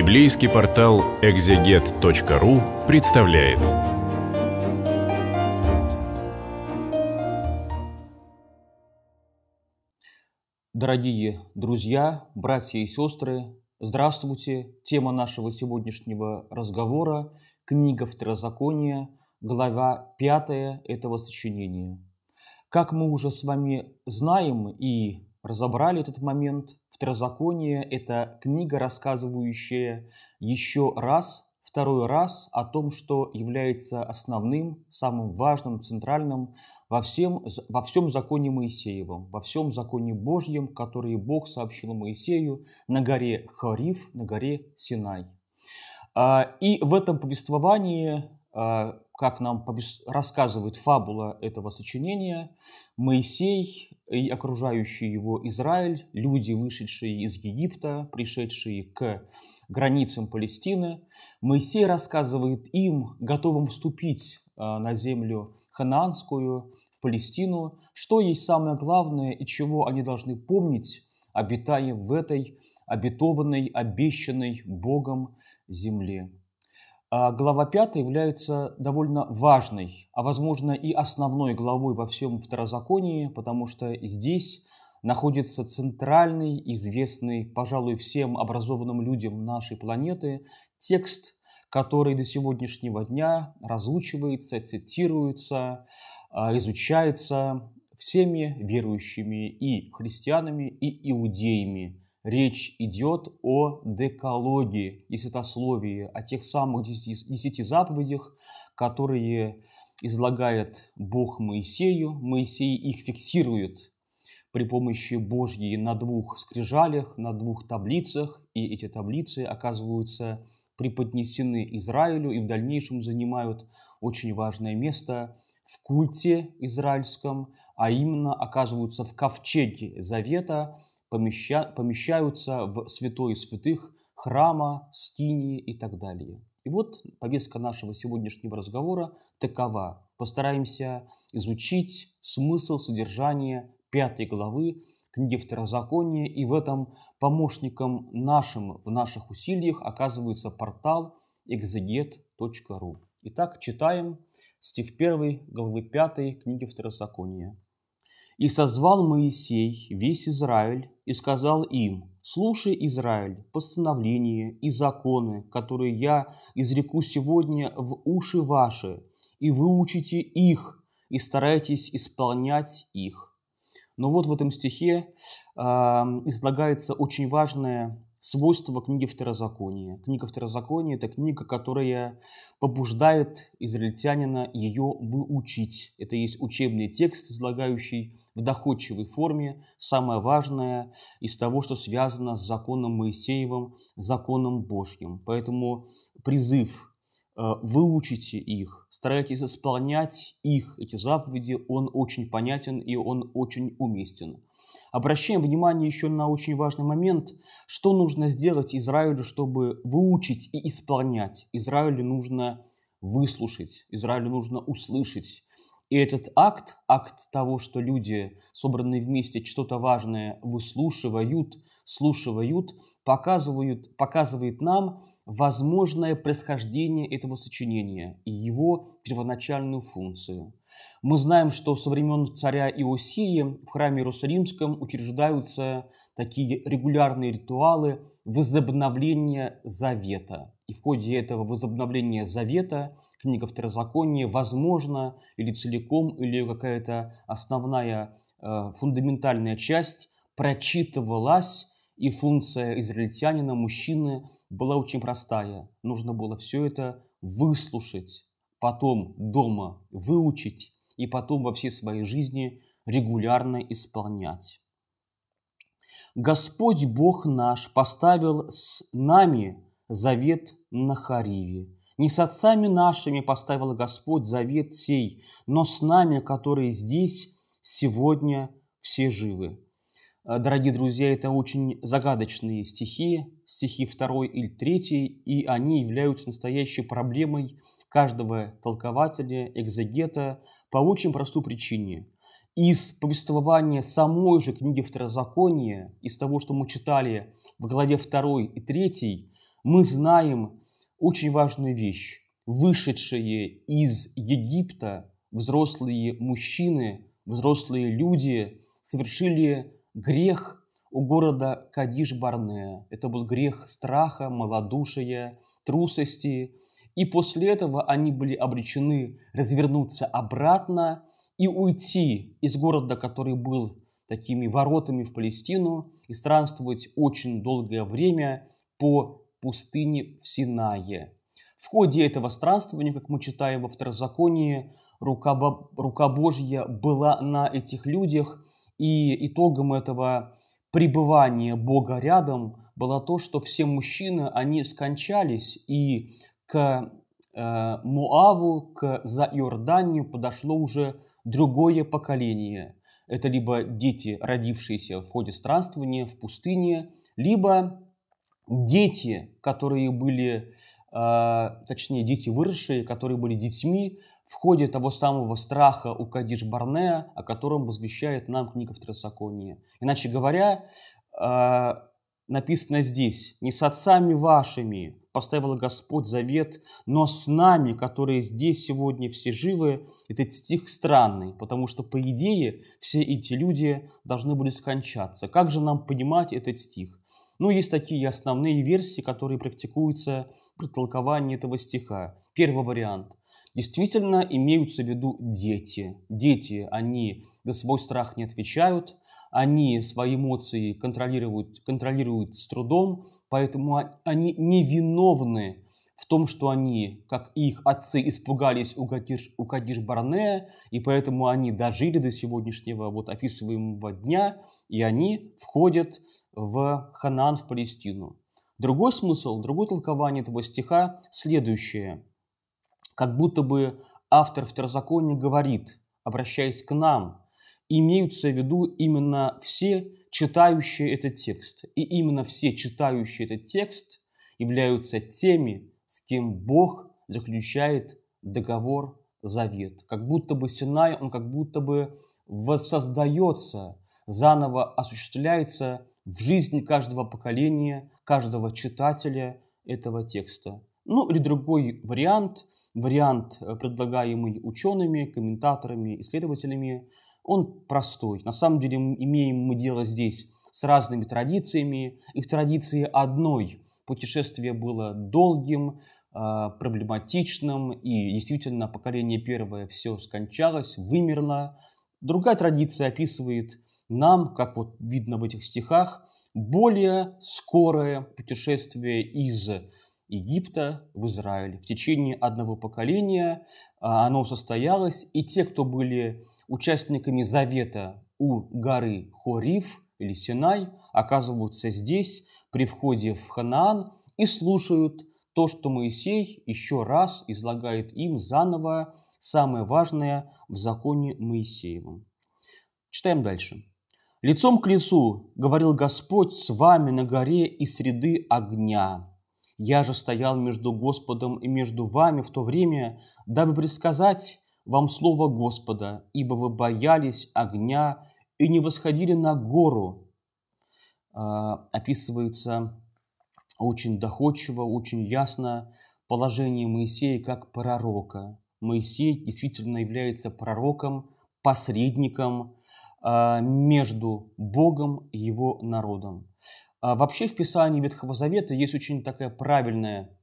Библейский портал экзегет.ру представляет. Дорогие друзья, братья и сестры, здравствуйте! Тема нашего сегодняшнего разговора – книга Второзакония, глава 5 этого сочинения. Как мы уже с вами знаем и разобрали этот момент. Второзаконие – это книга, рассказывающая еще раз, второй раз о том, что является основным, самым важным, центральным во всем, во всем законе Моисеевом, во всем законе Божьем, который Бог сообщил Моисею на горе Хариф, на горе Синай. А, и в этом повествовании а, как нам рассказывает фабула этого сочинения, Моисей и окружающий его Израиль, люди, вышедшие из Египта, пришедшие к границам Палестины, Моисей рассказывает им, готовым вступить а, на землю ханаанскую, в Палестину, что есть самое главное и чего они должны помнить, обитая в этой обетованной, обещанной Богом земле. А глава 5 является довольно важной, а возможно и основной главой во всем второзаконии, потому что здесь находится центральный, известный, пожалуй, всем образованным людям нашей планеты текст, который до сегодняшнего дня разучивается, цитируется, а, изучается всеми верующими и христианами, и иудеями речь идет о декологии и святословии, о тех самых десяти, десяти заповедях, которые излагает Бог Моисею. Моисей их фиксирует при помощи Божьей на двух скрижалях, на двух таблицах, и эти таблицы оказываются преподнесены Израилю и в дальнейшем занимают очень важное место в культе израильском, а именно оказываются в ковчеге Завета, помеща, помещаются в святой святых храма, скинии и так далее. И вот повестка нашего сегодняшнего разговора такова. Постараемся изучить смысл, содержания пятой главы книги Второзакония, и в этом помощником нашим в наших усилиях оказывается портал exeget.ru. Итак, читаем стих 1 главы 5 книги Второзакония. И созвал Моисей весь Израиль и сказал им, «Слушай, Израиль, постановления и законы, которые я изреку сегодня в уши ваши, и выучите их, и старайтесь исполнять их». Но вот в этом стихе э, излагается очень важная свойство книги Второзакония. Книга Второзакония – это книга, которая побуждает израильтянина ее выучить. Это есть учебный текст, излагающий в доходчивой форме самое важное из того, что связано с законом Моисеевым, законом Божьим. Поэтому призыв Э, выучите их, старайтесь исполнять их, эти заповеди, он очень понятен и он очень уместен. Обращаем внимание еще на очень важный момент, что нужно сделать Израилю, чтобы выучить и исполнять. Израилю нужно выслушать, Израилю нужно услышать, и этот акт, акт того, что люди, собранные вместе, что-то важное выслушивают, слушают, показывают, показывает нам возможное происхождение этого сочинения и его первоначальную функцию. Мы знаем, что со времен царя Иосии в храме Иерусалимском учреждаются такие регулярные ритуалы возобновления завета – и в ходе этого возобновления завета, книга Второзакония, возможно, или целиком, или какая-то основная э, фундаментальная часть прочитывалась, и функция израильтянина, мужчины, была очень простая. Нужно было все это выслушать, потом дома выучить и потом во всей своей жизни регулярно исполнять. Господь Бог наш поставил с нами завет на Хариве. Не с отцами нашими поставил Господь завет сей, но с нами, которые здесь сегодня все живы. Э, дорогие друзья, это очень загадочные стихи, стихи 2 или 3, и они являются настоящей проблемой каждого толкователя, экзегета по очень простой причине. Из повествования самой же книги Второзакония, из того, что мы читали в главе 2 и 3, мы знаем очень важную вещь. Вышедшие из Египта взрослые мужчины, взрослые люди совершили грех у города Кадиш-Барнея. Это был грех страха, малодушия, трусости. И после этого они были обречены развернуться обратно и уйти из города, который был такими воротами в Палестину, и странствовать очень долгое время по пустыне в Синае. В ходе этого странствования, как мы читаем во Второзаконии, рука, рука Божья была на этих людях, и итогом этого пребывания Бога рядом было то, что все мужчины, они скончались, и к э, Муаву, к Заиорданию подошло уже другое поколение. Это либо дети, родившиеся в ходе странствования в пустыне, либо дети, которые были, а, точнее, дети выросшие, которые были детьми в ходе того самого страха у Кадиш Барнея, о котором возвещает нам книга в Второсакония. Иначе говоря, а, написано здесь, «Не с отцами вашими поставил Господь завет, но с нами, которые здесь сегодня все живы». Этот стих странный, потому что, по идее, все эти люди должны были скончаться. Как же нам понимать этот стих? Ну есть такие основные версии, которые практикуются при толковании этого стиха. Первый вариант. Действительно имеются в виду дети. Дети, они за свой страх не отвечают, они свои эмоции контролируют, контролируют с трудом, поэтому они невиновны в том, что они, как их отцы, испугались у Кадиш, у Кадиш Барне, и поэтому они дожили до сегодняшнего вот описываемого дня, и они входят в Ханаан, в Палестину. Другой смысл, другое толкование этого стиха следующее. Как будто бы автор второзакония говорит, обращаясь к нам, имеются в виду именно все читающие этот текст. И именно все читающие этот текст являются теми, с кем Бог заключает договор, завет. Как будто бы Синай, он как будто бы воссоздается, заново осуществляется в жизни каждого поколения, каждого читателя этого текста. Ну или другой вариант, вариант, э, предлагаемый учеными, комментаторами, исследователями, он простой. На самом деле имеем мы дело здесь с разными традициями, их в традиции одной Путешествие было долгим, а, проблематичным, и действительно поколение первое все скончалось, вымерло. Другая традиция описывает нам, как вот видно в этих стихах, более скорое путешествие из Египта в Израиль. В течение одного поколения а, оно состоялось, и те, кто были участниками завета у горы Хориф, или Синай, оказываются здесь, при входе в Ханаан, и слушают то, что Моисей еще раз излагает им заново самое важное в законе Моисеевом. Читаем дальше. «Лицом к лицу говорил Господь с вами на горе и среды огня. Я же стоял между Господом и между вами в то время, дабы предсказать вам слово Господа, ибо вы боялись огня и не восходили на гору. А, описывается очень доходчиво, очень ясно положение Моисея как пророка. Моисей действительно является пророком, посредником а, между Богом и его народом. А, вообще в Писании Ветхого Завета есть очень такая правильная,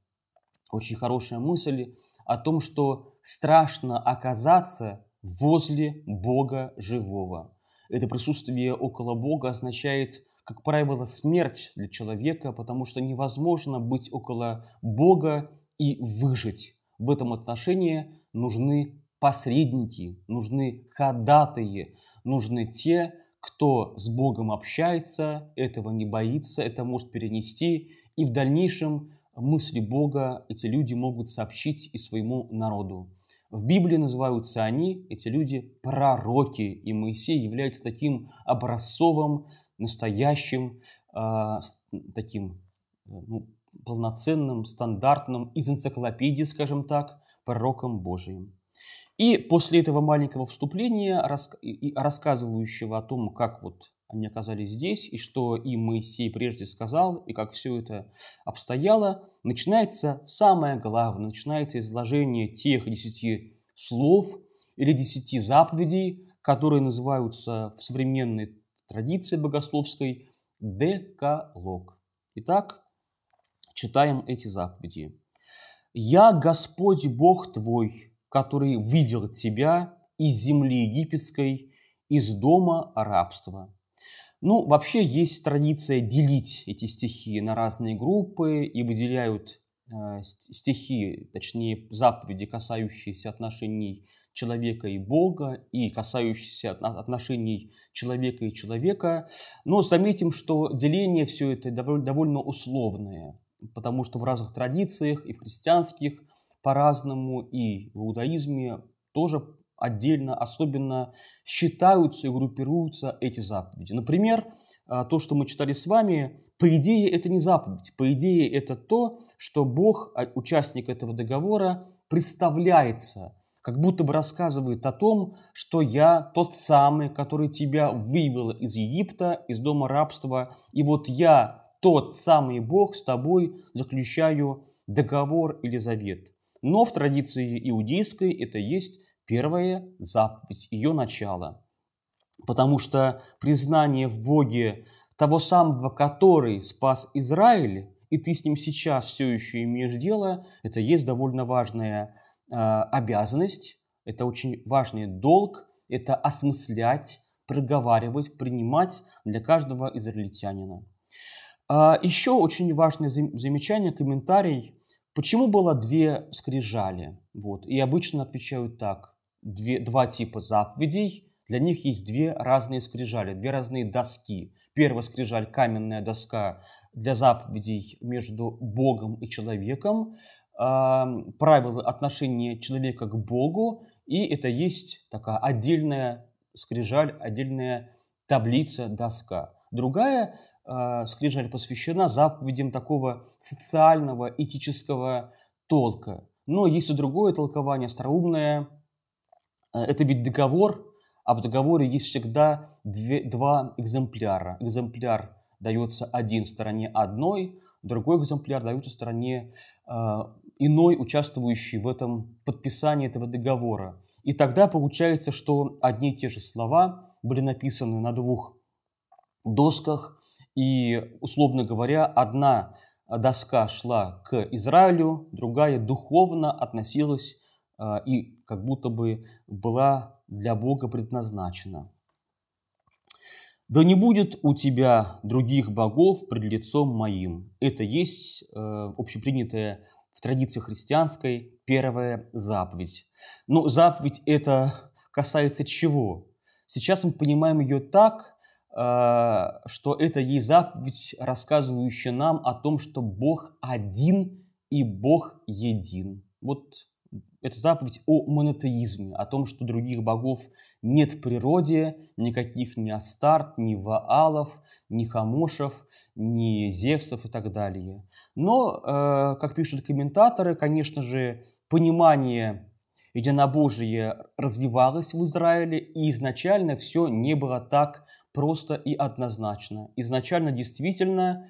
очень хорошая мысль о том, что страшно оказаться возле Бога живого это присутствие около Бога означает, как правило, смерть для человека, потому что невозможно быть около Бога и выжить. В этом отношении нужны посредники, нужны ходатые, нужны те, кто с Богом общается, этого не боится, это может перенести, и в дальнейшем мысли Бога эти люди могут сообщить и своему народу. В Библии называются они, эти люди, пророки, и Моисей является таким образцовым, настоящим, а, э, таким ну, полноценным, стандартным, из энциклопедии, скажем так, пророком Божиим. И после этого маленького вступления, рассказывающего о том, как вот они оказались здесь, и что им Моисей прежде сказал, и как все это обстояло, начинается самое главное, начинается изложение тех десяти слов или десяти заповедей, которые называются в современной традиции богословской декалог. Итак, читаем эти заповеди. «Я Господь Бог твой, который вывел тебя из земли египетской, из дома рабства. Ну, вообще есть традиция делить эти стихи на разные группы и выделяют э, стихи, точнее заповеди, касающиеся отношений человека и Бога, и касающиеся отношений человека и человека. Но заметим, что деление все это довольно условное, потому что в разных традициях, и в христианских по-разному, и в иудаизме тоже отдельно особенно считаются и группируются эти заповеди. Например, э, то, что мы читали с вами, по идее это не заповедь, по идее это то, что Бог, а, участник этого договора, представляется, как будто бы рассказывает о том, что я тот самый, который тебя вывел из Египта, из дома рабства, и вот я тот самый Бог с тобой заключаю договор или завет. Но в традиции иудейской это есть первая заповедь, ее начало. Потому что признание в Боге того самого, который спас Израиль, и ты с ним сейчас все еще имеешь дело, это есть довольно важная э, обязанность, это очень важный долг, это осмыслять, проговаривать, принимать для каждого израильтянина. А еще очень важное замечание, комментарий, почему было две скрижали. Вот. И обычно отвечают так две, два типа заповедей. Для них есть две разные скрижали, две разные доски. Первая скрижаль – каменная доска для заповедей между Богом и человеком, а, правила отношения человека к Богу, и это есть такая отдельная скрижаль, отдельная таблица, доска. Другая а, скрижаль посвящена заповедям такого социального, этического толка. Но есть и другое толкование, остроумное, Э, это ведь договор, а в договоре есть всегда две, два экземпляра. Экземпляр дается один стороне одной, другой экземпляр дается стороне э, иной, участвующей в этом подписании этого договора. И тогда получается, что одни и те же слова были написаны на двух досках, и, условно говоря, одна доска шла к Израилю, другая духовно относилась а, и как будто бы была для Бога предназначена. «Да не будет у тебя других богов пред лицом моим». Это есть э, общепринятая в традиции христианской первая заповедь. Но заповедь это касается чего? Сейчас мы понимаем ее так, а, что это есть заповедь, рассказывающая нам о том, что Бог один и Бог един. Вот это заповедь о монотеизме, о том, что других богов нет в природе, никаких ни Астарт, ни Ваалов, ни Хамошев, ни Зевсов и так далее. Но, э, как пишут комментаторы, конечно же, понимание единобожие развивалось в Израиле, и изначально все не было так просто и однозначно. Изначально действительно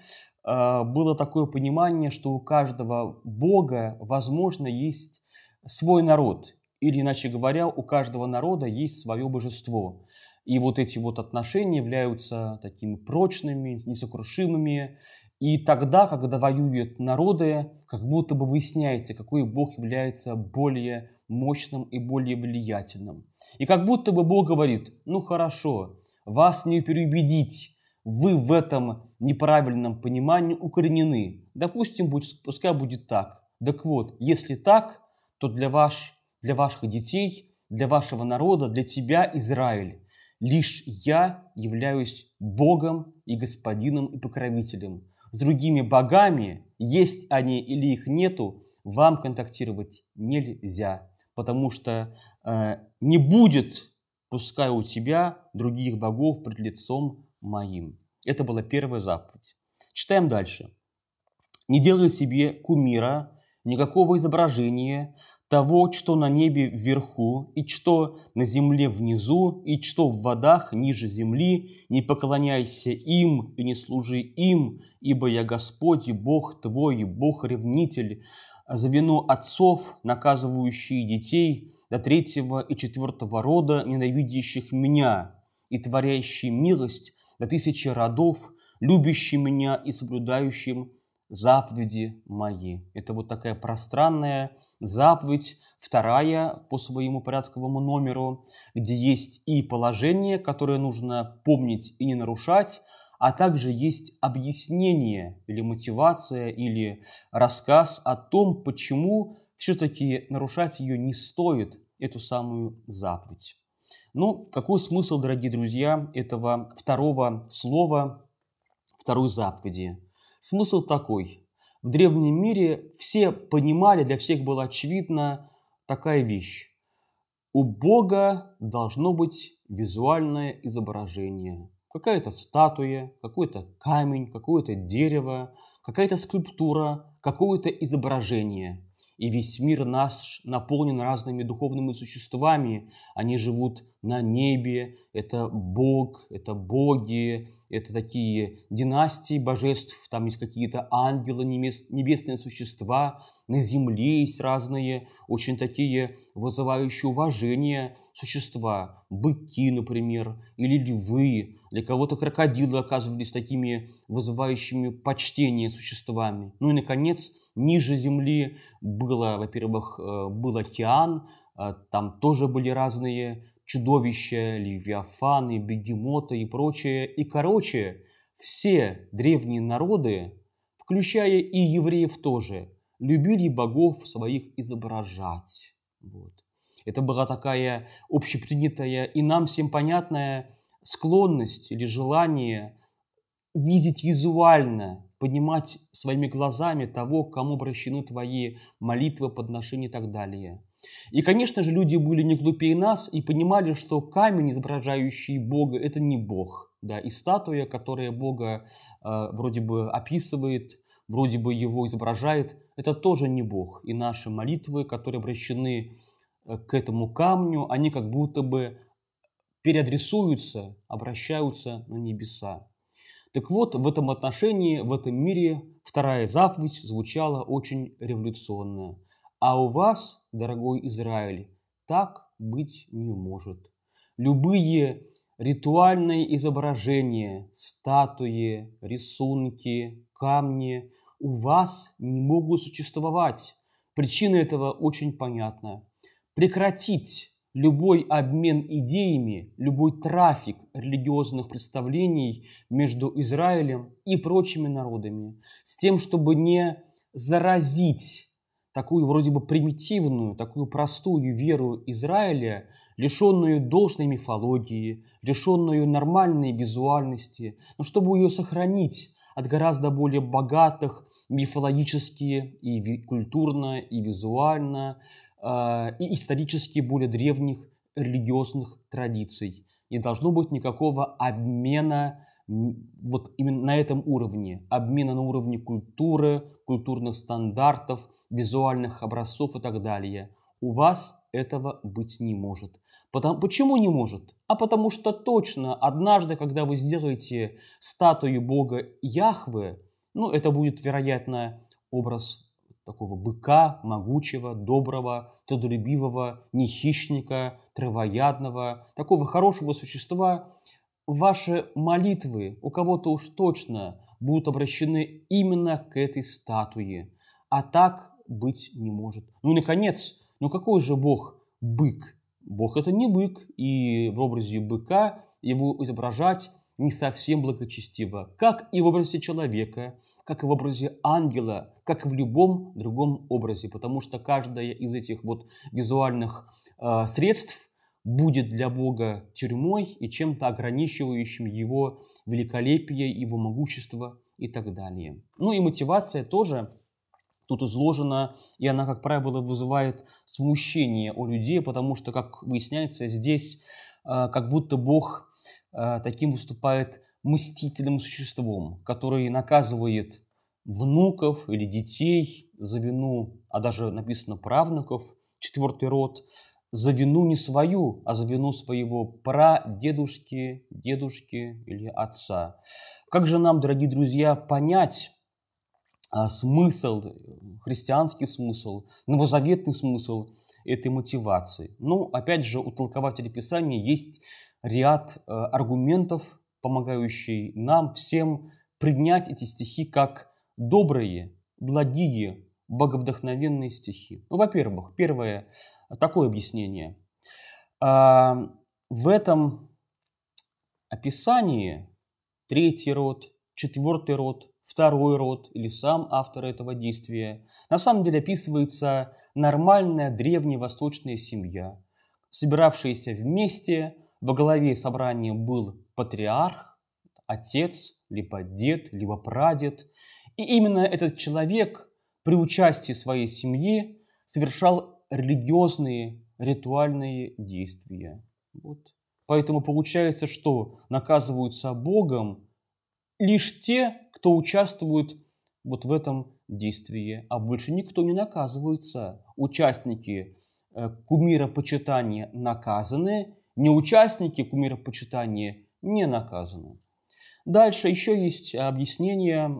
э, было такое понимание, что у каждого бога, возможно, есть свой народ, или, иначе говоря, у каждого народа есть свое божество. И вот эти вот отношения являются такими прочными, несокрушимыми. И тогда, когда воюют народы, как будто бы выясняется, какой бог является более мощным и более влиятельным. И как будто бы бог говорит, ну хорошо, вас не переубедить, вы в этом неправильном понимании укоренены. Допустим, будь, пускай будет так. Так вот, если так, то для, ваш, для ваших детей, для вашего народа, для тебя, Израиль, лишь я являюсь Богом и Господином и покровителем. С другими богами, есть они или их нету, вам контактировать нельзя, потому что э, не будет, пускай у тебя, других богов пред лицом моим. Это была первая заповедь. Читаем дальше. «Не делай себе кумира никакого изображения того, что на небе вверху, и что на земле внизу, и что в водах ниже земли, не поклоняйся им и не служи им, ибо я Господь и Бог твой, Бог-ревнитель, а за вину отцов, наказывающие детей до третьего и четвертого рода, ненавидящих меня, и творящий милость до тысячи родов, любящий меня и соблюдающим заповеди мои». Это вот такая пространная заповедь, вторая по своему порядковому номеру, где есть и положение, которое нужно помнить и не нарушать, а также есть объяснение или мотивация или рассказ о том, почему все-таки нарушать ее не стоит, эту самую заповедь. Ну, какой смысл, дорогие друзья, этого второго слова, второй заповеди? Смысл такой. В древнем мире все понимали, для всех была очевидна такая вещь. У Бога должно быть визуальное изображение. Какая-то статуя, какой-то камень, какое-то дерево, какая-то скульптура, какое-то изображение и весь мир наш наполнен разными духовными существами. Они живут на небе, это Бог, это боги, это такие династии божеств, там есть какие-то ангелы, небесные существа, на земле есть разные, очень такие вызывающие уважение существа, быки, например, или львы, для кого-то крокодилы оказывались такими вызывающими почтение существами. Ну и, наконец, ниже земли было, во-первых, э, был океан, э, там тоже были разные чудовища, левиафаны, бегемоты и прочее. И, короче, все древние народы, включая и евреев тоже, любили богов своих изображать. Вот. Это была такая общепринятая и нам всем понятная склонность или желание видеть визуально, понимать своими глазами того, к кому обращены твои молитвы, подношения и так далее. И, конечно же, люди были не глупее нас и понимали, что камень, изображающий Бога, это не Бог. Да, и статуя, которая Бога э, вроде бы описывает, вроде бы его изображает, это тоже не Бог. И наши молитвы, которые обращены Э, к этому камню, они как будто бы переадресуются, обращаются на небеса. Так вот, в этом отношении, в этом мире вторая заповедь звучала очень революционно. А у вас, дорогой Израиль, так быть не может. Любые ритуальные изображения, статуи, рисунки, камни у вас не могут существовать. Причина этого очень понятна прекратить любой обмен идеями, любой трафик религиозных представлений между Израилем и прочими народами, с тем, чтобы не заразить такую вроде бы примитивную, такую простую веру Израиля, лишенную должной мифологии, лишенную нормальной визуальности, но чтобы ее сохранить от гораздо более богатых мифологически и культурно, и визуально а, и исторически более древних религиозных традиций. Не должно быть никакого обмена вот именно на этом уровне, обмена на уровне культуры, культурных стандартов, визуальных образцов и так далее. У вас этого быть не может. Потому, почему не может? А потому что точно однажды, когда вы сделаете статую бога Яхве ну это будет, вероятно, образ такого быка, могучего, доброго, трудолюбивого, нехищника, травоядного, такого хорошего существа, ваши молитвы у кого-то уж точно будут обращены именно к этой статуе. А так быть не может. Ну и, наконец, ну какой же Бог бык? Бог – это не бык, и в образе быка его изображать не совсем благочестиво, как и в образе человека, как и в образе ангела, как и в любом другом образе, потому что каждая из этих вот визуальных э, средств будет для Бога тюрьмой и чем-то ограничивающим его великолепие, его могущество и так далее. Ну и мотивация тоже тут изложена, и она, как правило, вызывает смущение у людей, потому что, как выясняется, здесь э, как будто Бог а, таким выступает мстительным существом, который наказывает внуков или детей за вину, а даже написано правнуков, четвертый род, за вину не свою, а за вину своего прадедушки, дедушки или отца. Как же нам, дорогие друзья, понять а, смысл, христианский смысл, новозаветный смысл этой мотивации? Ну, опять же, у толкователя Писания есть ряд э, аргументов, помогающий нам всем принять эти стихи как добрые, благие, боговдохновенные стихи. Ну, во-первых, первое, такое объяснение. А, в этом описании третий род, четвертый род, второй род или сам автор этого действия, на самом деле описывается нормальная древневосточная семья, собиравшаяся вместе, во главе собрания был патриарх, отец, либо дед, либо прадед. И именно этот человек при участии своей семьи совершал религиозные ритуальные действия. Вот. Поэтому получается, что наказываются Богом лишь те, кто участвует вот в этом действии, а больше никто не наказывается. Участники э, кумира почитания наказаны, не участники кумиропочитания не наказаны. Дальше еще есть объяснение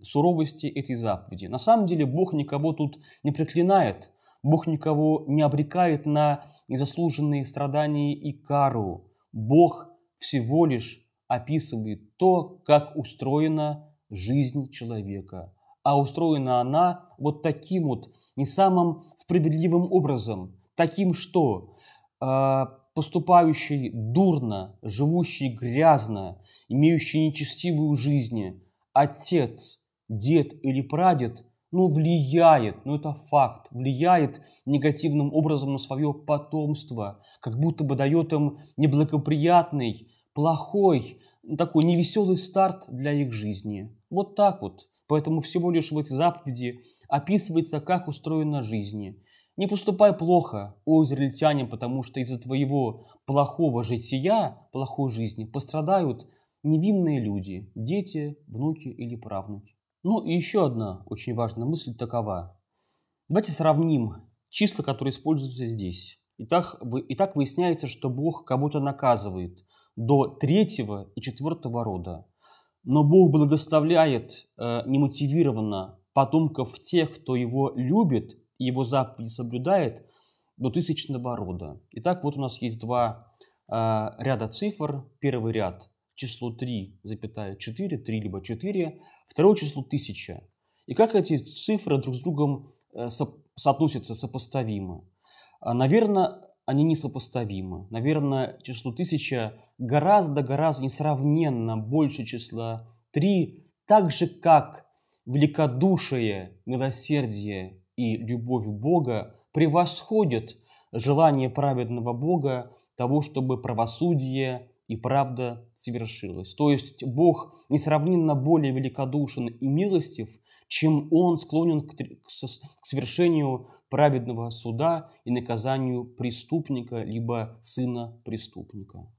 суровости этой заповеди. На самом деле Бог никого тут не проклинает, Бог никого не обрекает на незаслуженные страдания и кару. Бог всего лишь описывает то, как устроена жизнь человека. А устроена она вот таким вот, не самым справедливым образом. Таким что? А, поступающий дурно, живущий грязно, имеющий нечестивую жизнь, отец, дед или прадед, ну, влияет, ну, это факт, влияет негативным образом на свое потомство, как будто бы дает им неблагоприятный, плохой, такой невеселый старт для их жизни. Вот так вот. Поэтому всего лишь в этой заповеди описывается, как устроена жизнь. Не поступай плохо, о израильтяне, потому что из-за твоего плохого жития, плохой жизни пострадают невинные люди, дети, внуки или правнуки. Ну и еще одна очень важная мысль такова. Давайте сравним числа, которые используются здесь. Итак, вы, итак выясняется, что Бог кого-то наказывает до третьего и четвертого рода. Но Бог благословляет э, немотивированно потомков тех, кто его любит его заповеди соблюдает до тысячного рода. Итак, вот у нас есть два э, ряда цифр. Первый ряд число 3,4, 3 либо 4, второе число 1000. И как эти цифры друг с другом э, со соотносятся, сопоставимы? А, Наверное, они несопоставимы. Наверное, число 1000 гораздо-гораздо несравненно больше числа 3, так же как великодушие, милосердие и любовь Бога превосходят желание праведного Бога того, чтобы правосудие и правда совершилась. То есть Бог несравненно более великодушен и милостив, чем Он склонен к, к совершению праведного суда и наказанию преступника, либо сына преступника.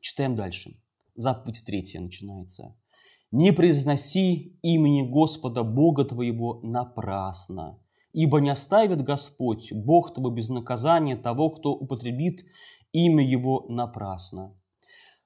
Читаем дальше. Заповедь третья начинается. Не произноси имени Господа Бога твоего напрасно, ибо не оставит Господь, Бог твой, без наказания того, кто употребит имя его напрасно.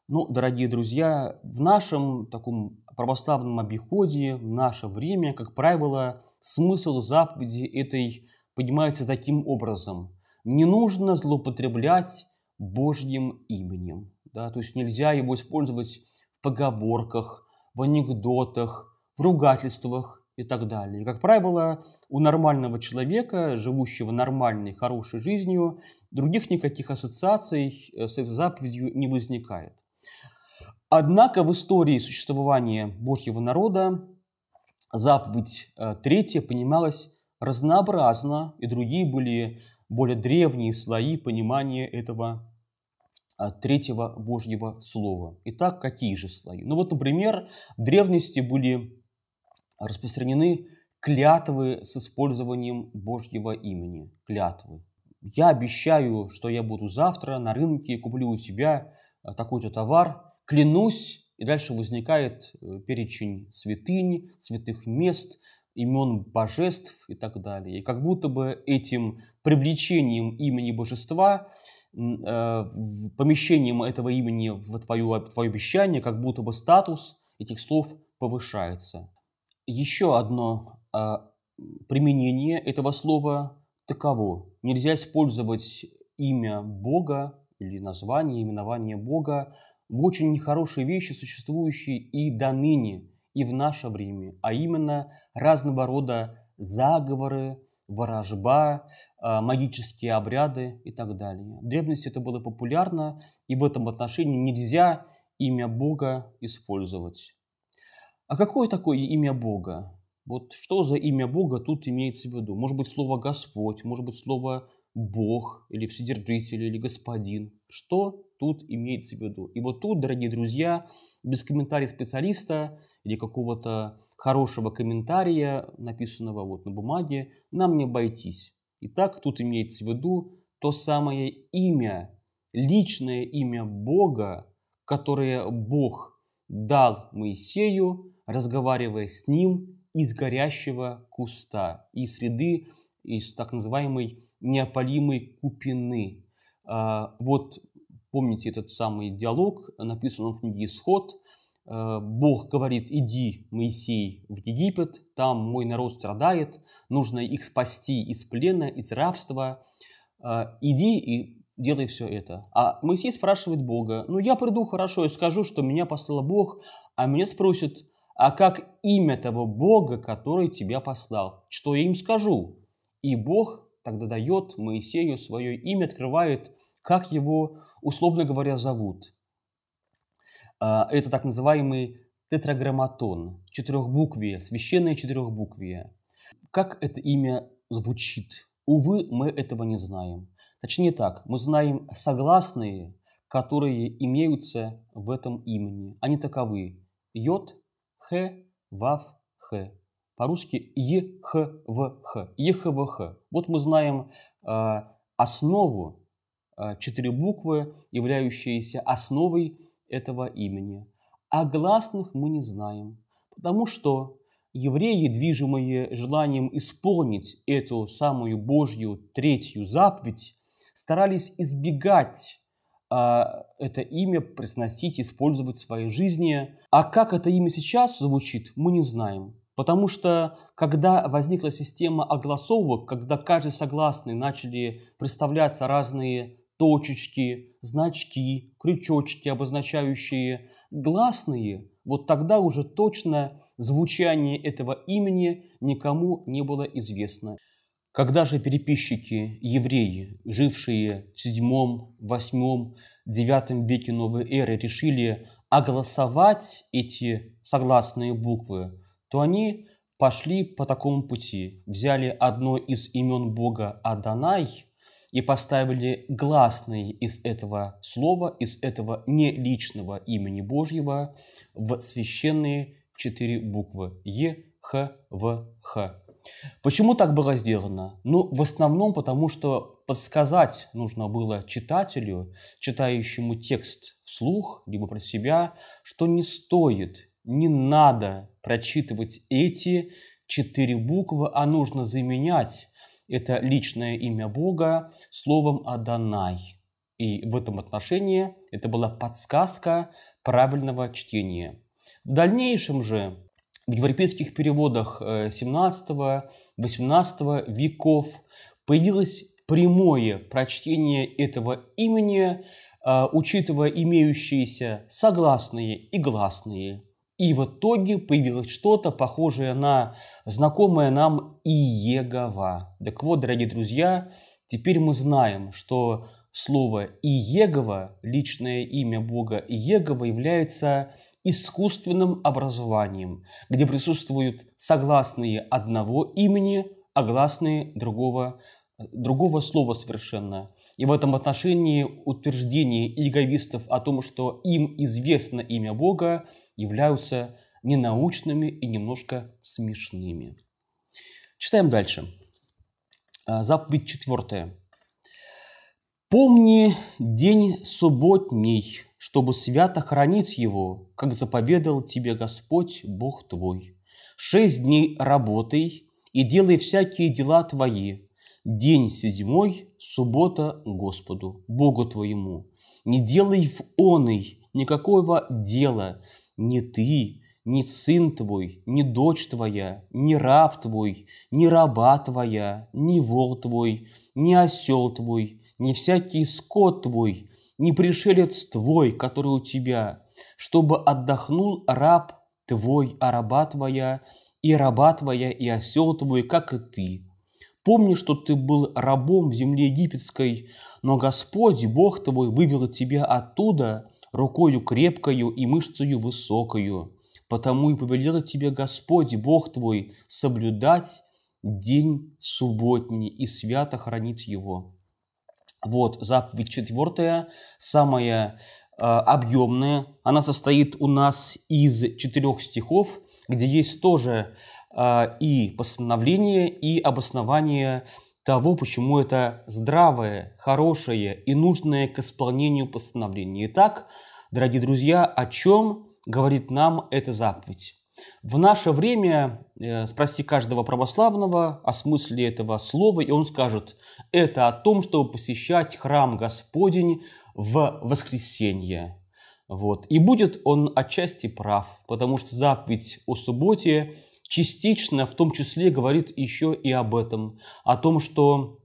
Ну, дорогие друзья, в нашем таком православном обиходе, в наше время, как правило, смысл заповеди этой поднимается таким образом. Не нужно злоупотреблять Божьим именем. Да? То есть нельзя его использовать в поговорках, в анекдотах, в ругательствах и так далее. И, как правило, у нормального человека, живущего нормальной, хорошей жизнью, других никаких ассоциаций э, с этой заповедью не возникает. Однако в истории существования Божьего народа заповедь э, третья понималась разнообразно, и другие были более древние слои понимания этого а, третьего Божьего Слова. Итак, какие же слои? Ну вот, например, в древности были распространены клятвы с использованием Божьего имени. Клятвы. Я обещаю, что я буду завтра на рынке, куплю у тебя а, такой-то товар, клянусь, и дальше возникает э, перечень святынь, святых мест, имен божеств и так далее. И как будто бы этим привлечением имени божества Э, помещением этого имени в твое, в твое обещание, как будто бы статус этих слов повышается. Еще одно э, применение этого слова таково. Нельзя использовать имя Бога или название, именование Бога в очень нехорошие вещи, существующие и до ныне, и в наше время, а именно разного рода заговоры, ворожба, а, магические обряды и так далее. В древности это было популярно, и в этом отношении нельзя имя Бога использовать. А какое такое имя Бога? Вот что за имя Бога тут имеется в виду? Может быть, слово «Господь», может быть, слово Бог или Вседержитель или Господин. Что тут имеется в виду? И вот тут, дорогие друзья, без комментариев специалиста или какого-то хорошего комментария, написанного вот на бумаге, нам не обойтись. Итак, тут имеется в виду то самое имя, личное имя Бога, которое Бог дал Моисею, разговаривая с ним из горящего куста, из среды из так называемой неопалимой купины. А, вот помните этот самый диалог, написанный в книге «Исход», а, Бог говорит, иди, Моисей, в Египет, там мой народ страдает, нужно их спасти из плена, из рабства. А, иди и делай все это. А Моисей спрашивает Бога, ну я приду хорошо и скажу, что меня послал Бог, а меня спросят, а как имя того Бога, который тебя послал? Что я им скажу? И Бог тогда дает Моисею свое имя, открывает, как его, условно говоря, зовут. А, это так называемый тетраграмматон, четырехбуквие, священное четырехбуквие. Как это имя звучит? Увы, мы этого не знаем. Точнее так, мы знаем согласные, которые имеются в этом имени. Они таковы. Йод, хе, Вав, хе по-русски ЕХВХ. ЕХВХ. Вот мы знаем э, основу, э, четыре буквы, являющиеся основой этого имени. А гласных мы не знаем, потому что евреи, движимые желанием исполнить эту самую Божью третью заповедь, старались избегать э, это имя произносить, использовать в своей жизни. А как это имя сейчас звучит, мы не знаем. Потому что, когда возникла система огласовок, когда каждый согласный начали представляться разные точечки, значки, крючочки, обозначающие гласные, вот тогда уже точно звучание этого имени никому не было известно. Когда же переписчики евреи, жившие в VII, VIII, IX веке новой эры, решили огласовать эти согласные буквы, то они пошли по такому пути. Взяли одно из имен бога Адонай и поставили гласные из этого слова, из этого неличного имени Божьего в священные четыре буквы Е, Х, В, Х. Почему так было сделано? Ну, в основном потому, что подсказать нужно было читателю, читающему текст вслух, либо про себя, что не стоит не надо прочитывать эти четыре буквы, а нужно заменять это личное имя Бога словом «Адонай». И в этом отношении это была подсказка правильного чтения. В дальнейшем же в европейских переводах 17-18 э, веков появилось прямое прочтение этого имени, э, учитывая имеющиеся согласные и гласные и в итоге появилось что-то похожее на знакомое нам Иегова. Так вот, дорогие друзья, теперь мы знаем, что слово Иегова, личное имя Бога Иегова, является искусственным образованием, где присутствуют согласные одного имени, а гласные другого другого слова совершенно. И в этом отношении утверждение иеговистов о том, что им известно имя Бога, являются ненаучными и немножко смешными. Читаем дальше. А, заповедь четвертая. «Помни день субботний, чтобы свято хранить его, как заповедал тебе Господь, Бог твой. Шесть дней работай и делай всякие дела твои, День седьмой, суббота Господу, Богу твоему. Не делай в оной никакого дела, ни ты, ни сын твой, ни дочь твоя, ни раб твой, ни раба твоя, ни вол твой, ни осел твой, ни всякий скот твой, ни пришелец твой, который у тебя, чтобы отдохнул раб твой, а раба твоя, и раба твоя, и осел твой, как и ты, Помни, что ты был рабом в земле египетской, но Господь, Бог твой, вывел тебя оттуда рукою крепкою и мышцею высокою. Потому и повелел тебе Господь, Бог твой, соблюдать день субботний и свято хранить его. Вот заповедь четвертая, самая э, объемная. Она состоит у нас из четырех стихов, где есть тоже а, и постановление, и обоснование того, почему это здравое, хорошее и нужное к исполнению постановление. Итак, дорогие друзья, о чем говорит нам эта заповедь? В наше время э, спроси каждого православного о смысле этого слова, и он скажет, это о том, чтобы посещать храм Господень в воскресенье. Вот. И будет он отчасти прав, потому что заповедь о субботе частично в том числе говорит еще и об этом, о том, что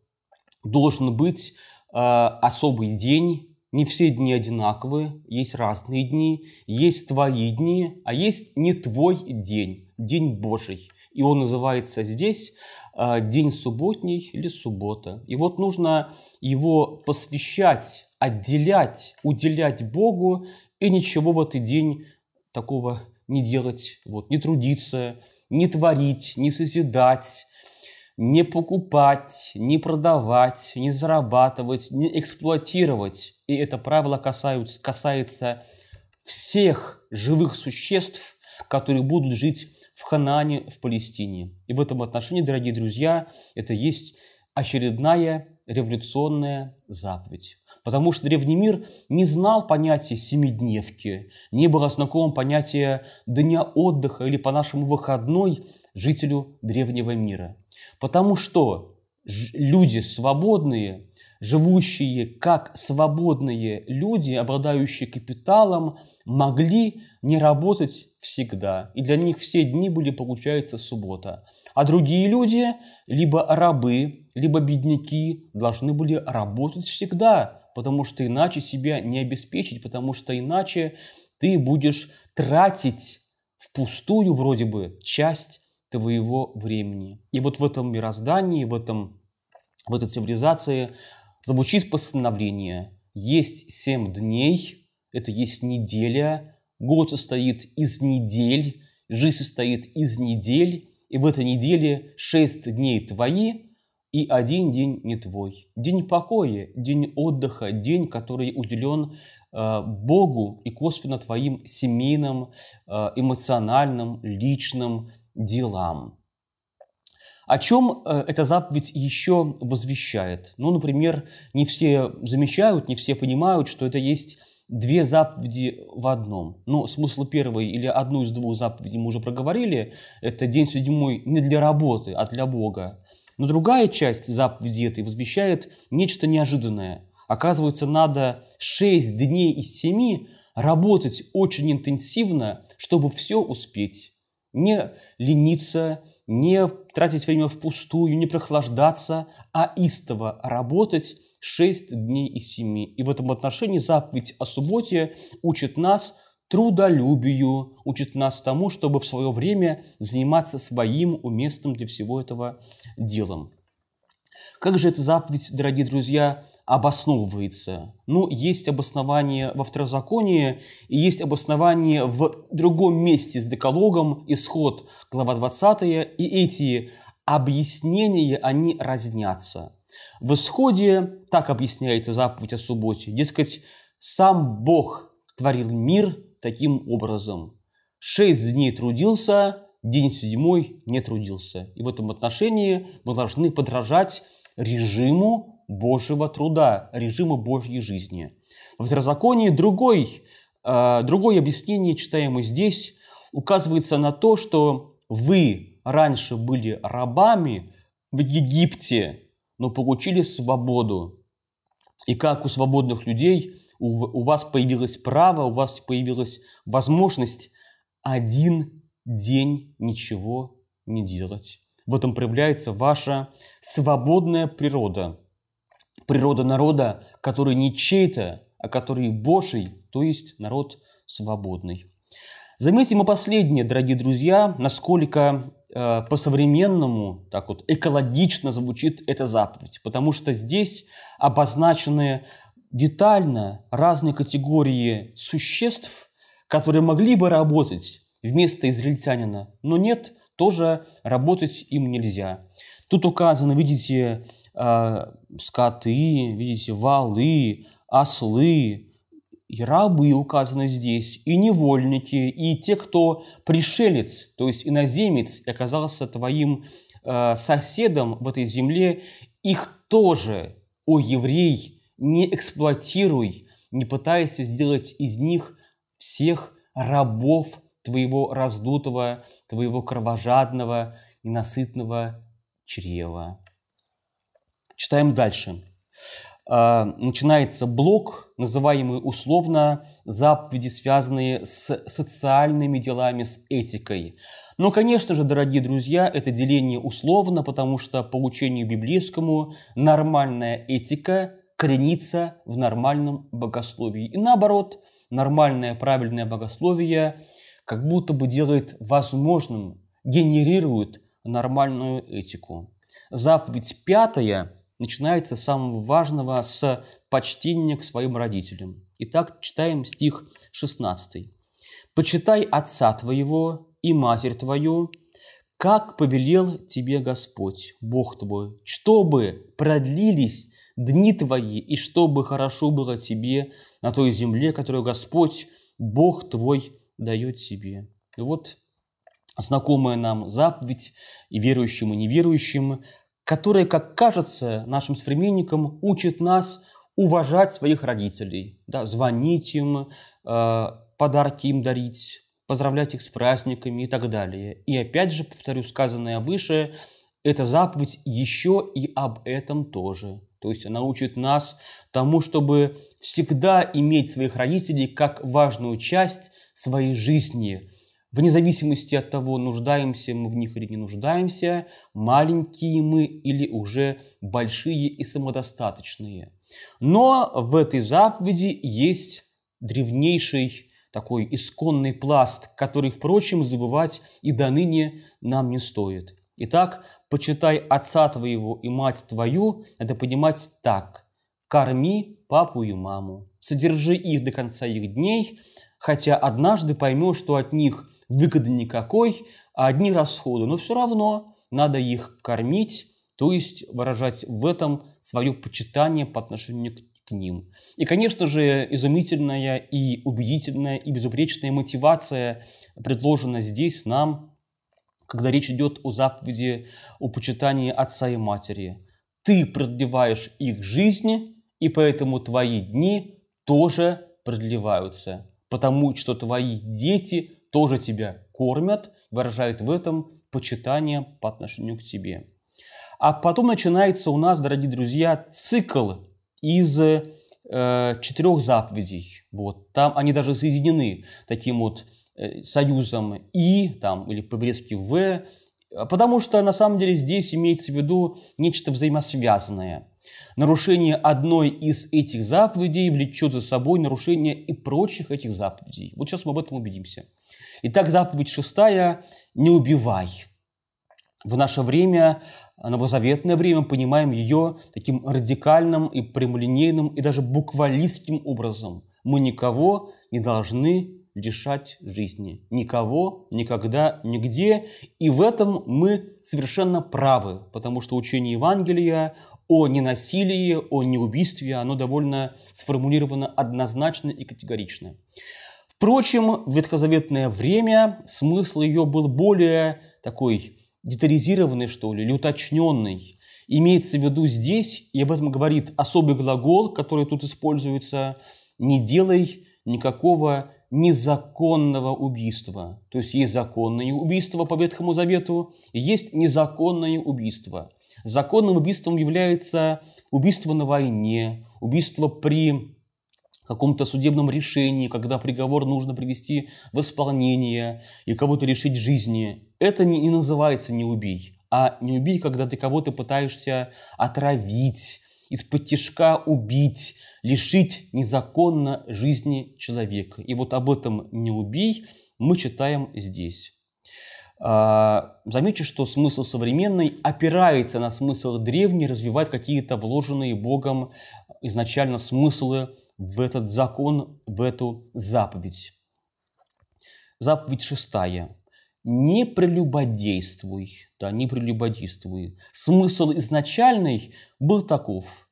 должен быть э, особый день, не все дни одинаковые, есть разные дни, есть твои дни, а есть не твой день, день Божий. И он называется здесь э, день субботний или суббота. И вот нужно его посвящать, отделять, уделять Богу и ничего в этот день такого не делать, вот, не трудиться, не творить, не созидать, не покупать, не продавать, не зарабатывать, не эксплуатировать. И это правило касаются, касается всех живых существ, которые будут жить в Ханане, в Палестине. И в этом отношении, дорогие друзья, это есть очередная революционная заповедь потому что древний мир не знал понятия семидневки, не было знакомо понятия дня отдыха или по-нашему выходной жителю древнего мира. Потому что люди свободные, живущие как свободные люди, обладающие капиталом, могли не работать всегда. И для них все дни были, получается, суббота. А другие люди, либо рабы, либо бедняки, должны были работать всегда потому что иначе себя не обеспечить, потому что иначе ты будешь тратить впустую вроде бы часть твоего времени. И вот в этом мироздании, в, этом, в этой цивилизации звучит постановление. Есть семь дней, это есть неделя, год состоит из недель, жизнь состоит из недель, и в этой неделе шесть дней твои, и один день не твой. День покоя, день отдыха, день, который уделен э, Богу и косвенно твоим семейным, э, эмоциональным, личным делам. О чем э, эта заповедь еще возвещает? Ну, например, не все замечают, не все понимают, что это есть две заповеди в одном. Но ну, смысл первой или одну из двух заповедей мы уже проговорили. Это день седьмой не для работы, а для Бога. Но другая часть заповеди этой возвещает нечто неожиданное. Оказывается, надо 6 дней из 7 работать очень интенсивно, чтобы все успеть. Не лениться, не тратить время впустую, не прохлаждаться, а истово работать 6 дней из 7. И в этом отношении заповедь о субботе учит нас – трудолюбию, учит нас тому, чтобы в свое время заниматься своим уместным для всего этого делом. Как же эта заповедь, дорогие друзья, обосновывается? Ну, есть обоснование во второзаконии, и есть обоснование в другом месте с декалогом, исход, глава 20, и эти объяснения, они разнятся. В исходе так объясняется заповедь о субботе. Дескать, сам Бог творил мир таким образом. Шесть дней трудился, день седьмой не трудился. И в этом отношении мы должны подражать режиму Божьего труда, режиму Божьей жизни. В Второзаконии другой, э, другое объяснение, читаемое здесь, указывается на то, что вы раньше были рабами в Египте, но получили свободу. И как у свободных людей у, у вас появилось право, у вас появилась возможность один день ничего не делать. В этом проявляется ваша свободная природа. Природа народа, который не чей-то, а который Божий, то есть народ свободный. Заметим и последнее, дорогие друзья, насколько Э, по-современному, так вот, экологично звучит эта заповедь, потому что здесь обозначены детально разные категории существ, которые могли бы работать вместо израильтянина, но нет, тоже работать им нельзя. Тут указано, видите, э, скоты, видите, валы, ослы, и рабы указаны здесь, и невольники, и те, кто пришелец, то есть иноземец, оказался твоим э, соседом в этой земле, их тоже, о еврей, не эксплуатируй, не пытайся сделать из них всех рабов твоего раздутого, твоего кровожадного, ненасытного чрева. Читаем дальше. А, начинается блок, называемый условно заповеди, связанные с социальными делами, с этикой. Но, ну, конечно же, дорогие друзья, это деление условно, потому что по учению библейскому нормальная этика коренится в нормальном богословии. И наоборот, нормальное правильное богословие как будто бы делает возможным, генерирует нормальную этику. Заповедь пятая – начинается с самого важного, с почтения к своим родителям. Итак, читаем стих 16. «Почитай отца твоего и матерь твою, как повелел тебе Господь, Бог твой, чтобы продлились дни твои, и чтобы хорошо было тебе на той земле, которую Господь, Бог твой, дает тебе». вот знакомая нам заповедь и верующим, и неверующим, которые, как кажется нашим современникам, учат нас уважать своих родителей, да, звонить им, э, подарки им дарить, поздравлять их с праздниками и так далее. И опять же, повторю сказанное выше, эта заповедь еще и об этом тоже. То есть она учит нас тому, чтобы всегда иметь своих родителей как важную часть своей жизни – вне зависимости от того, нуждаемся мы в них или не нуждаемся, маленькие мы или уже большие и самодостаточные. Но в этой заповеди есть древнейший такой исконный пласт, который, впрочем, забывать и до ныне нам не стоит. Итак, почитай отца твоего и мать твою, надо понимать так. Корми папу и маму, содержи их до конца их дней, хотя однажды поймешь, что от них выгоды никакой, а одни расходы, но все равно надо их кормить, то есть выражать в этом свое почитание по отношению к ним. И, конечно же, изумительная и убедительная и безупречная мотивация предложена здесь нам, когда речь идет о заповеди о почитании отца и матери. Ты продлеваешь их жизни, и поэтому твои дни тоже продлеваются потому что твои дети тоже тебя кормят, выражают в этом почитание по отношению к тебе. А потом начинается у нас, дорогие друзья, цикл из э, четырех заповедей. Вот. Там они даже соединены таким вот э, союзом «и» там, или по-грецки «в», э, потому что на самом деле здесь имеется в виду нечто взаимосвязанное – Нарушение одной из этих заповедей влечет за собой нарушение и прочих этих заповедей. Вот сейчас мы об этом убедимся. Итак, заповедь шестая – «Не убивай». В наше время, новозаветное время, понимаем ее таким радикальным и прямолинейным, и даже буквалистским образом. Мы никого не должны лишать жизни. Никого, никогда, нигде. И в этом мы совершенно правы, потому что учение Евангелия, о ненасилии, о неубийстве, оно довольно сформулировано однозначно и категорично. Впрочем, в ветхозаветное время смысл ее был более такой детализированный, что ли, или уточненный. Имеется в виду здесь, и об этом говорит особый глагол, который тут используется, «не делай никакого незаконного убийства». То есть есть законные убийства по Ветхому Завету, и есть незаконные убийства – Законным убийством является убийство на войне, убийство при каком-то судебном решении, когда приговор нужно привести в исполнение и кого-то лишить жизни. Это не, не называется «не убий», а «не убий», когда ты кого-то пытаешься отравить, из-под тяжка убить, лишить незаконно жизни человека. И вот об этом «не убий» мы читаем здесь. А, замечу, что смысл современный опирается на смысл древний, развивает какие-то вложенные Богом изначально смыслы в этот закон, в эту заповедь. Заповедь шестая. Не прелюбодействуй. Да, не прелюбодействуй. Смысл изначальный был таков.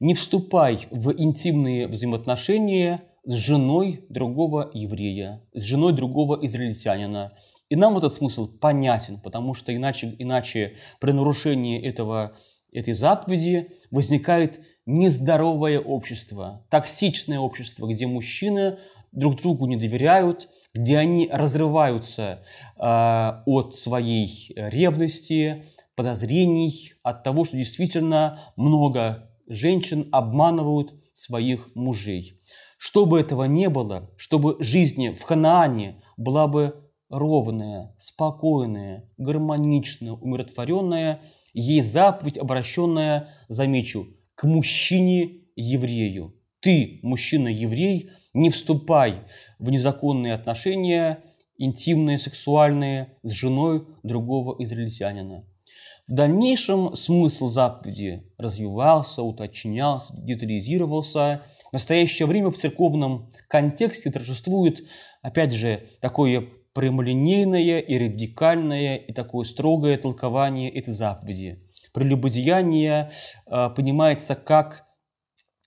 Не вступай в интимные взаимоотношения с женой другого еврея, с женой другого израильтянина, и нам этот смысл понятен, потому что иначе, иначе при нарушении этого, этой заповеди возникает нездоровое общество, токсичное общество, где мужчины друг другу не доверяют, где они разрываются э, от своей ревности, подозрений, от того, что действительно много женщин обманывают своих мужей. Чтобы этого не было, чтобы жизнь в Ханаане была бы ровное, спокойное, гармоничное, умиротворенное, есть заповедь, обращенная, замечу, к мужчине-еврею. Ты, мужчина-еврей, не вступай в незаконные отношения, интимные, сексуальные, с женой другого израильтянина. В дальнейшем смысл заповеди развивался, уточнялся, детализировался. В настоящее время в церковном контексте торжествует, опять же, такое прямолинейное и радикальное и такое строгое толкование этой заповеди. Прелюбодеяние э, понимается как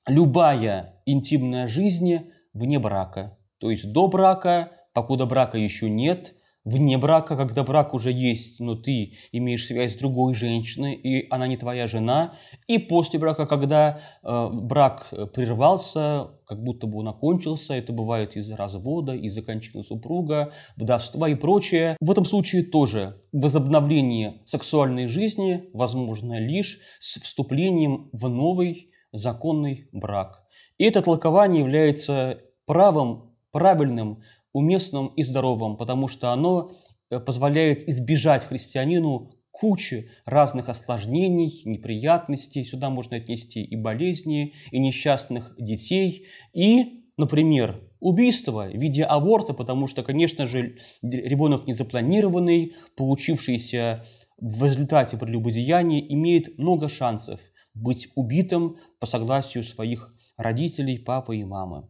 любая интимная жизнь вне брака. То есть до брака, покуда брака еще нет, вне брака, когда брак уже есть, но ты имеешь связь с другой женщиной, и она не твоя жена, и после брака, когда э, брак э, прервался, как будто бы он окончился, это бывает из-за развода, из-за кончины супруга, вдовства и прочее. В этом случае тоже возобновление сексуальной жизни возможно лишь с вступлением в новый законный брак. И это толкование является правом правильным уместным и здоровым, потому что оно э, позволяет избежать христианину кучи разных осложнений, неприятностей. Сюда можно отнести и болезни, и несчастных детей, и, например, убийство в виде аборта, потому что, конечно же, ребенок незапланированный, получившийся в результате прелюбодеяния, имеет много шансов быть убитым по согласию своих родителей, папы и мамы.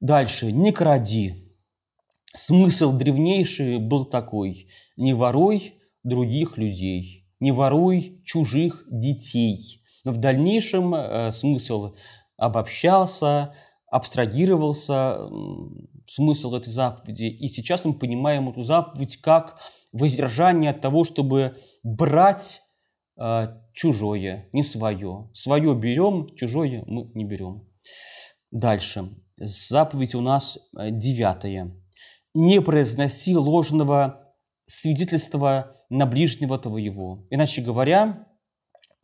Дальше. Не кради смысл древнейший был такой. Не воруй других людей, не воруй чужих детей. Но в дальнейшем э, смысл обобщался, абстрагировался, смысл этой заповеди. И сейчас мы понимаем эту заповедь как воздержание от того, чтобы брать э, чужое, не свое. Свое берем, чужое мы не берем. Дальше. Заповедь у нас э, девятая не произноси ложного свидетельства на ближнего твоего. Иначе говоря,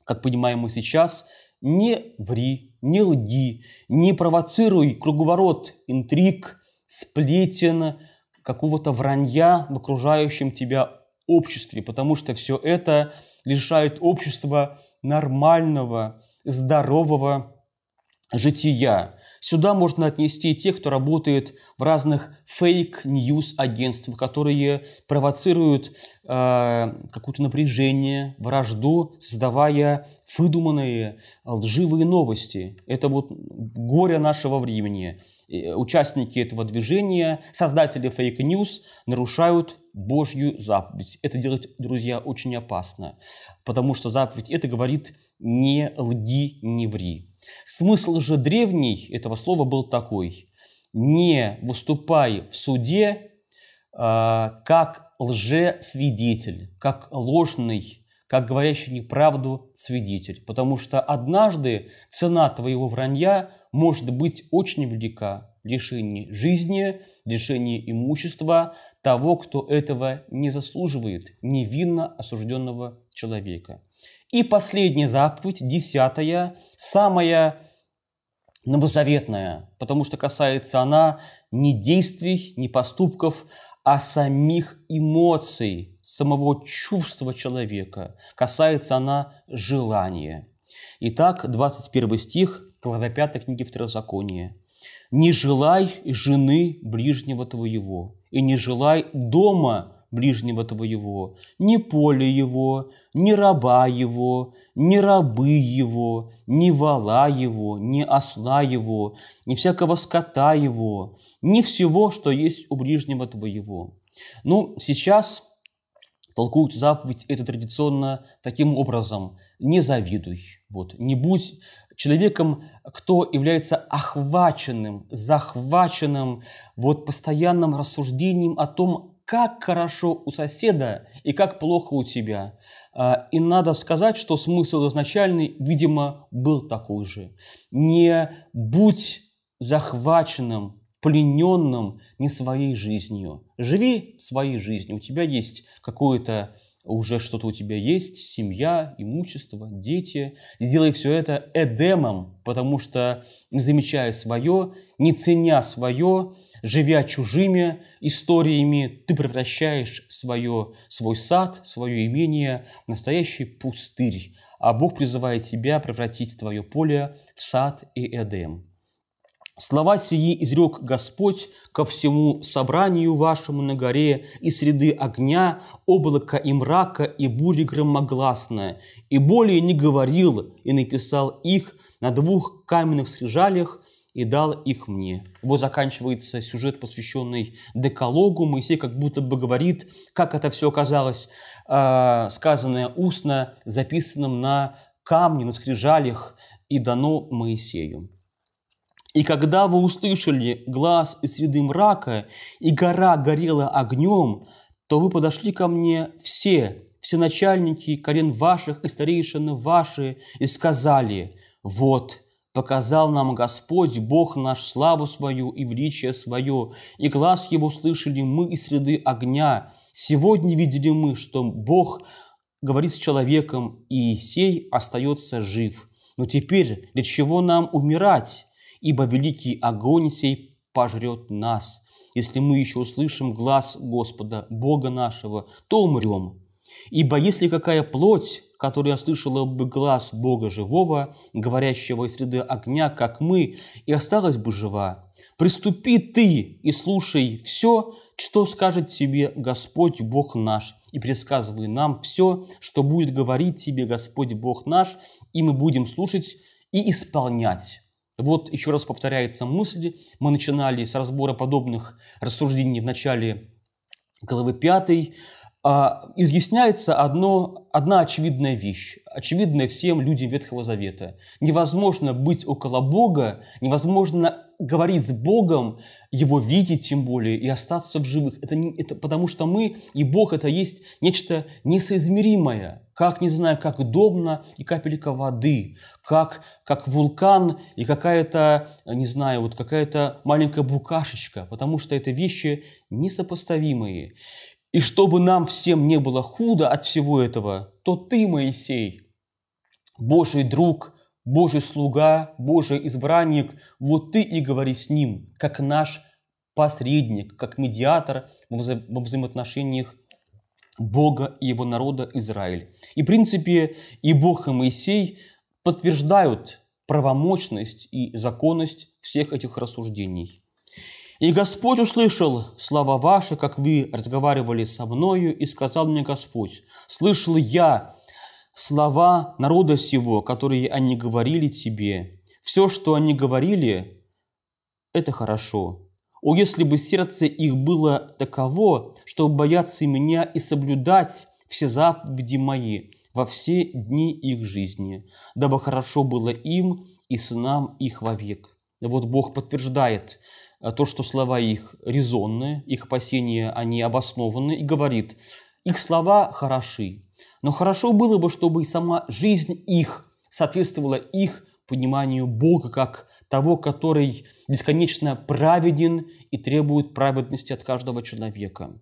как понимаем мы сейчас, не ври, не лги, не провоцируй круговорот интриг, сплетен, какого-то вранья в окружающем тебя обществе, потому что все это лишает общества нормального, здорового жития. Сюда можно отнести тех, кто работает в разных фейк-ньюс агентствах, которые провоцируют э, какое-то напряжение, вражду, создавая выдуманные э, лживые новости. Это вот горе нашего времени. Участники этого движения, создатели фейк-ньюс нарушают Божью заповедь. Это делать, друзья, очень опасно, потому что заповедь это говорит «не лги, не ври». Смысл же древний этого слова был такой. «Не выступай в суде э, как лжесвидетель, как ложный как говорящий неправду свидетель, потому что однажды цена твоего вранья может быть очень велика лишение жизни, лишение имущества того, кто этого не заслуживает, невинно осужденного человека. И последняя заповедь, десятая, самая новозаветная, потому что касается она не действий, не поступков, а самих эмоций, самого чувства человека. Касается она желания. Итак, 21 стих, глава 5 книги Второзакония. «Не желай жены ближнего твоего, и не желай дома ближнего твоего, ни поле его, ни раба его, ни рабы его, ни вала его, ни осла его, ни всякого скота его, ни всего, что есть у ближнего твоего». Ну, сейчас толкуют заповедь это традиционно таким образом – не завидуй, вот, не будь человеком, кто является охваченным, захваченным вот постоянным рассуждением о том, как хорошо у соседа и как плохо у тебя. А, и надо сказать, что смысл изначальный, видимо, был такой же. Не будь захваченным плененным не своей жизнью. Живи своей жизнью. У тебя есть какое-то уже что-то у тебя есть, семья, имущество, дети. И делай все это эдемом, потому что, не замечая свое, не ценя свое, живя чужими историями, ты превращаешь свое, свой сад, свое имение в настоящий пустырь. А Бог призывает тебя превратить твое поле в сад и эдем. Слова сии изрек Господь ко всему собранию вашему на горе, и среды огня, облака и мрака, и бури громогласная. И более не говорил, и написал их на двух каменных скрижалях, и дал их мне. Вот заканчивается сюжет, посвященный декалогу. Моисей как будто бы говорит, как это все оказалось э, сказанное устно, записанным на камне, на скрижалях, и дано Моисею. И когда вы услышали глаз из среды мрака, и гора горела огнем, то вы подошли ко мне все, все начальники колен ваших и старейшины ваши, и сказали, вот, показал нам Господь, Бог наш, славу свою и величие свое, и глаз его слышали мы из среды огня. Сегодня видели мы, что Бог говорит с человеком, и сей остается жив. Но теперь для чего нам умирать? ибо великий огонь сей пожрет нас. Если мы еще услышим глаз Господа, Бога нашего, то умрем. Ибо если какая плоть, которая слышала бы глаз Бога живого, говорящего из среды огня, как мы, и осталась бы жива, приступи ты и слушай все, что скажет тебе Господь Бог наш, и предсказывай нам все, что будет говорить тебе Господь Бог наш, и мы будем слушать и исполнять. Вот еще раз повторяется мысль. Мы начинали с разбора подобных рассуждений в начале главы 5. А, изъясняется одно, одна очевидная вещь, очевидная всем людям Ветхого Завета. Невозможно быть около Бога, невозможно говорить с Богом, его видеть тем более, и остаться в живых. Это, это потому что мы и Бог – это есть нечто несоизмеримое – как, не знаю, как удобно и капелька воды, как, как вулкан и какая-то, не знаю, вот какая-то маленькая букашечка, потому что это вещи несопоставимые. И чтобы нам всем не было худо от всего этого, то ты, Моисей, Божий друг, Божий слуга, Божий избранник, вот ты и говори с ним, как наш посредник, как медиатор во, взаимоотношениях Бога и его народа Израиль. И, в принципе, и Бог, и Моисей подтверждают правомочность и законность всех этих рассуждений. «И Господь услышал слова ваши, как вы разговаривали со мною, и сказал мне Господь, слышал я слова народа сего, которые они говорили тебе. Все, что они говорили, это хорошо, о, если бы сердце их было таково, что боятся меня и соблюдать все заповеди мои во все дни их жизни, дабы хорошо было им и сынам их вовек». Вот Бог подтверждает э, то, что слова их резонны, их опасения, они обоснованы, и говорит, их слова хороши, но хорошо было бы, чтобы и сама жизнь их соответствовала их пониманию Бога как того, который бесконечно праведен и требует праведности от каждого человека.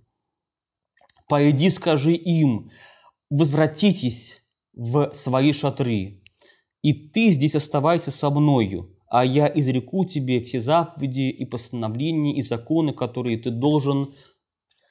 «Пойди, скажи им, возвратитесь в свои шатры, и ты здесь оставайся со мною, а я изреку тебе все заповеди и постановления и законы, которые ты должен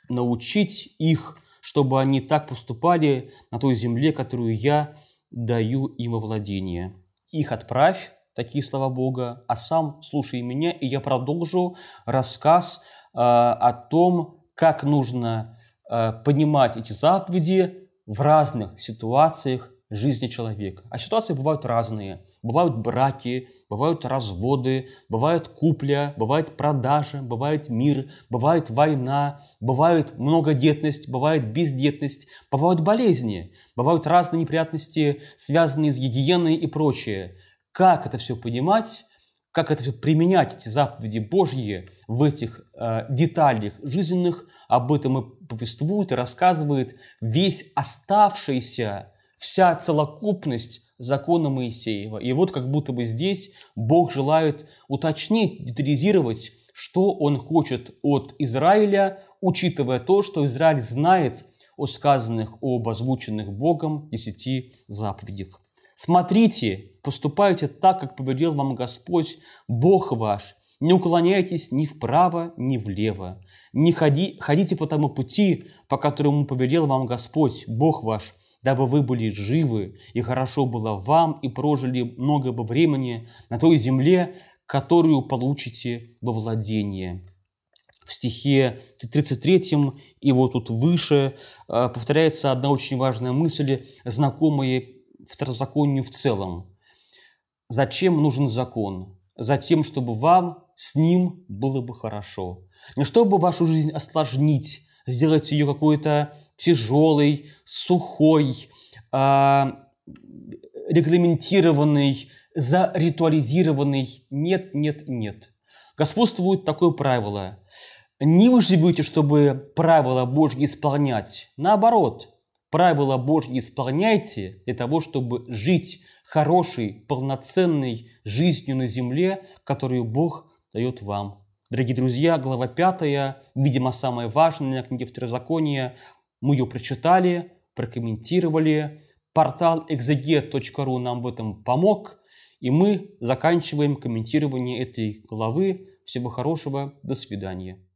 научить их, чтобы они так поступали на той земле, которую я даю им во владение» их отправь, такие слова Бога, а сам слушай меня, и я продолжу рассказ э, о том, как нужно э, понимать эти заповеди в разных ситуациях жизни человека. А ситуации бывают разные. Бывают браки, бывают разводы, бывает купля, бывает продажа, бывает мир, бывает война, бывает многодетность, бывает бездетность, бывают болезни, бывают разные неприятности, связанные с гигиеной и прочее. Как это все понимать? Как это все применять, эти заповеди Божьи, в этих э, деталях жизненных, об этом и повествует и рассказывает весь оставшийся вся целокупность закона Моисеева. И вот как будто бы здесь Бог желает уточнить, детализировать, что Он хочет от Израиля, учитывая то, что Израиль знает о сказанных, об озвученных Богом десяти заповедях. «Смотрите, поступайте так, как повелел вам Господь, Бог ваш, не уклоняйтесь ни вправо, ни влево. Не ходи, ходите по тому пути, по которому повелел вам Господь, Бог ваш, дабы вы были живы, и хорошо было вам, и прожили много бы времени на той земле, которую получите во владение. В стихе 33 и вот тут выше э, повторяется одна очень важная мысль, знакомая второзаконию в целом. Зачем нужен закон? Затем, чтобы вам с ним было бы хорошо. Не чтобы вашу жизнь осложнить, сделать ее какой-то тяжелой, сухой, э, регламентированной, заритуализированной. Нет, нет, нет. Господствует такое правило. Не вы живете, чтобы правила Божьи исполнять. Наоборот, правила Божьи исполняйте для того, чтобы жить хорошей, полноценной жизнью на земле, которую Бог дает вам. Дорогие друзья, глава 5, видимо, самая важная книга Второзакония. Мы ее прочитали, прокомментировали. Портал exeget.ru нам в этом помог. И мы заканчиваем комментирование этой главы. Всего хорошего, до свидания.